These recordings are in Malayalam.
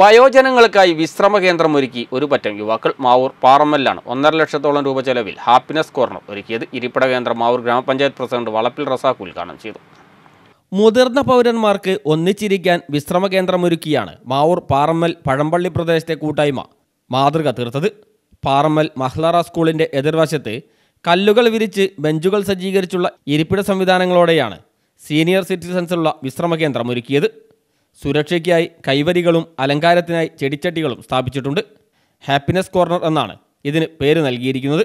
വയോജനങ്ങൾക്കായി വിശ്രമ കേന്ദ്രം ഒരുക്കി ഒരു പറ്റം യുവാക്കൾ മാവൂർ പാറമ്മല്ലാണ് ഒന്നര ലക്ഷത്തോളം രൂപ ചെലവിൽ ഹാപ്പിനെസ് കോർണർ ഒരുക്കിയത് ഇരിപ്പിട കേന്ദ്രം മാവൂർ ഗ്രാമപഞ്ചായത്ത് പ്രസിഡന്റ് വളപ്പിൽ റസാഖ് ഉദ്ഘാടനം ചെയ്തു മുതിർന്ന പൗരന്മാർക്ക് ഒന്നിച്ചിരിക്കാൻ വിശ്രമ കേന്ദ്രമൊരുക്കിയാണ് മാവൂർ പാറമ്മൽ പഴമ്പള്ളി പ്രദേശത്തെ കൂട്ടായ്മ മാതൃക തീർത്തത് പാറമ്മൽ മഹ്ലാറ സ്കൂളിൻ്റെ എതിർവശത്ത് കല്ലുകൾ വിരിച്ച് ബെഞ്ചുകൾ സജ്ജീകരിച്ചുള്ള ഇരിപ്പിട സംവിധാനങ്ങളോടെയാണ് സീനിയർ സിറ്റിസൺസിലുള്ള വിശ്രമ കേന്ദ്രം ഒരുക്കിയത് സുരക്ഷയ്ക്കായി കൈവരികളും അലങ്കാരത്തിനായി ചെടിച്ചട്ടികളും സ്ഥാപിച്ചിട്ടുണ്ട് ഹാപ്പിനെസ് കോർണർ എന്നാണ് ഇതിന് പേര് നൽകിയിരിക്കുന്നത്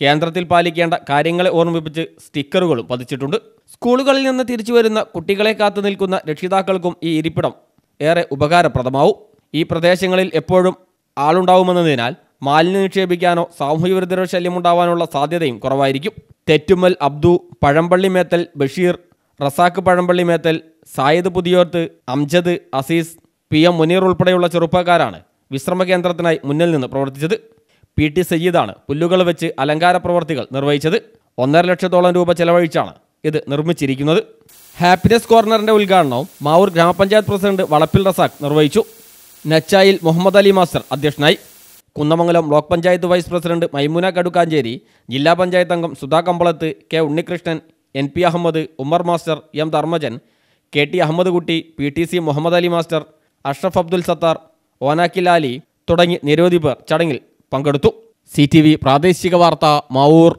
കേന്ദ്രത്തിൽ പാലിക്കേണ്ട കാര്യങ്ങളെ ഓർമ്മിപ്പിച്ച് സ്റ്റിക്കറുകളും പതിച്ചിട്ടുണ്ട് സ്കൂളുകളിൽ നിന്ന് തിരിച്ചു വരുന്ന കുട്ടികളെ കാത്തു നിൽക്കുന്ന രക്ഷിതാക്കൾക്കും ഈ ഇരിപ്പിടം ഏറെ ഉപകാരപ്രദമാവും ഈ പ്രദേശങ്ങളിൽ എപ്പോഴും ആളുണ്ടാവുമെന്നതിനാൽ മാലിന്യം നിക്ഷേപിക്കാനോ സാമൂഹ്യ വിരുദ്ധരോ ശല്യമുണ്ടാവാനുള്ള സാധ്യതയും കുറവായിരിക്കും തെറ്റുമ്മൽ അബ്ദു പഴമ്പള്ളി മേത്തൽ ബഷീർ റസാക്ക് പഴമ്പള്ളി മേത്തൽ സായിദ് പുതിയോർത്ത് അംജദ് അസീസ് പി എം മുനീർ ഉൾപ്പെടെയുള്ള ചെറുപ്പക്കാരാണ് വിശ്രമ കേന്ദ്രത്തിനായി മുന്നിൽ നിന്ന് പ്രവർത്തിച്ചത് പി ടി സയ്യിദാണ് പുല്ലുകൾ വെച്ച് അലങ്കാര പ്രവർത്തികൾ നിർവഹിച്ചത് ഒന്നര ലക്ഷത്തോളം രൂപ ചെലവഴിച്ചാണ് ഇത് നിർമ്മിച്ചിരിക്കുന്നത് ഹാപ്പിനെസ് കോർണറിന്റെ ഉദ്ഘാടനവും മാവൂർ ഗ്രാമപഞ്ചായത്ത് പ്രസിഡന്റ് വളപ്പിൽ റസാഖ് നിർവഹിച്ചു നച്ചായിൽ മുഹമ്മദ് അലി മാസ്റ്റർ അധ്യക്ഷനായി Kunnamangalam block panchayat vice president Maimuna Kadukkancheri ജില്ലാ പഞ്ചായത്ത് അംഗം Sudha Kampalath K Unnikrishnan N P Ahammad Umar master M Dharmajan K T Ahammad Kutty P T C Muhammad Ali master Ashraf Abdul Sathar Onakki Lali തുടങ്ങി നിരവധി പേർ ചടങ്ങിൽ പങ്കെടുത്തു സി പ്രാദേശിക വാർത്ത മാവൂർ